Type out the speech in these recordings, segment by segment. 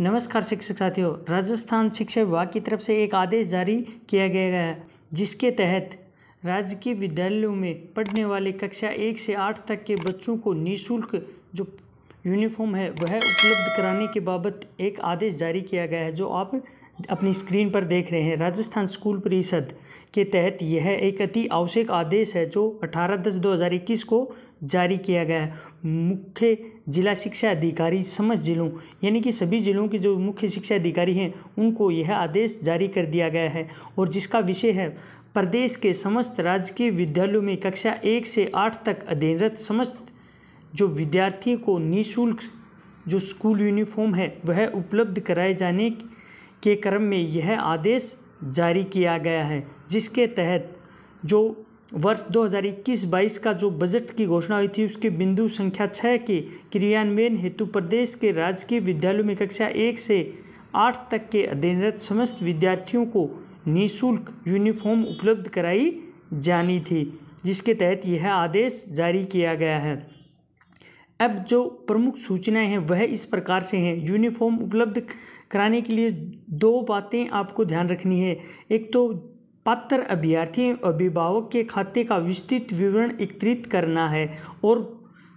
नमस्कार शिक्षक साथियों राजस्थान शिक्षा विभाग की तरफ से एक आदेश जारी किया गया है जिसके तहत राज्य के विद्यालयों में पढ़ने वाले कक्षा एक से आठ तक के बच्चों को निःशुल्क जो यूनिफॉर्म है वह उपलब्ध कराने के बाबत एक आदेश जारी किया गया है जो आप अपनी स्क्रीन पर देख रहे हैं राजस्थान स्कूल परिषद के तहत यह एक अति आवश्यक आदेश है जो 18 दस 2021 को जारी किया गया है मुख्य जिला शिक्षा अधिकारी समस्त जिलों यानी कि सभी जिलों के जो मुख्य शिक्षा अधिकारी हैं उनको यह आदेश जारी कर दिया गया है और जिसका विषय है प्रदेश के समस्त राजकीय विद्यालयों में कक्षा एक से आठ तक अध्ययनरत समस्त जो विद्यार्थी को निःशुल्क जो स्कूल यूनिफॉर्म है वह उपलब्ध कराए जाने के क्रम में यह आदेश जारी किया गया है जिसके तहत जो वर्ष 2021-22 का जो बजट की घोषणा हुई थी उसके बिंदु संख्या छः के क्रियान्वयन हेतु प्रदेश के राजकीय विद्यालयों में कक्षा एक से आठ तक के अध्ययनरत समस्त विद्यार्थियों को निःशुल्क यूनिफॉर्म उपलब्ध कराई जानी थी जिसके तहत यह आदेश जारी किया गया है अब जो प्रमुख सूचनाएं हैं वह इस प्रकार से हैं यूनिफॉर्म उपलब्ध कराने के लिए दो बातें आपको ध्यान रखनी है एक तो पात्र अभ्यर्थी अभिभावक के खाते का विस्तृत विवरण एकत्रित करना है और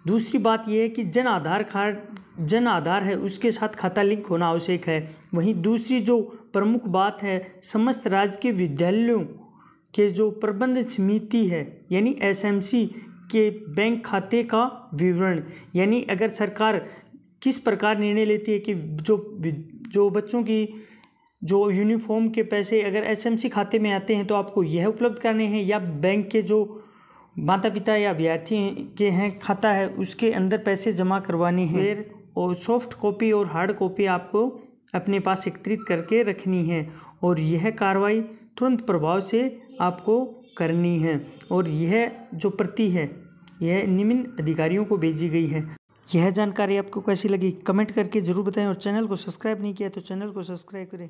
दूसरी बात यह है कि जन आधार कार्ड जन आधार है उसके साथ खाता लिंक होना आवश्यक है वहीं दूसरी जो प्रमुख बात है समस्त राज्य के विद्यालयों के जो प्रबंध समिति है यानी एसएमसी के बैंक खाते का विवरण यानी अगर सरकार किस प्रकार निर्णय लेती है कि जो जो बच्चों की जो यूनिफॉर्म के पैसे अगर एसएमसी खाते में आते हैं तो आपको यह उपलब्ध करने हैं या बैंक के जो माता पिता या अभ्यर्थी के हैं खाता है उसके अंदर पैसे जमा करवाने हैं और सॉफ्ट कॉपी और हार्ड कॉपी आपको अपने पास एकत्रित करके रखनी है और यह कार्रवाई तुरंत प्रभाव से आपको करनी है और यह जो प्रति है यह निम्न अधिकारियों को भेजी गई है यह जानकारी आपको कैसी लगी कमेंट करके जरूर बताएं और चैनल को सब्सक्राइब नहीं किया तो चैनल को सब्सक्राइब करें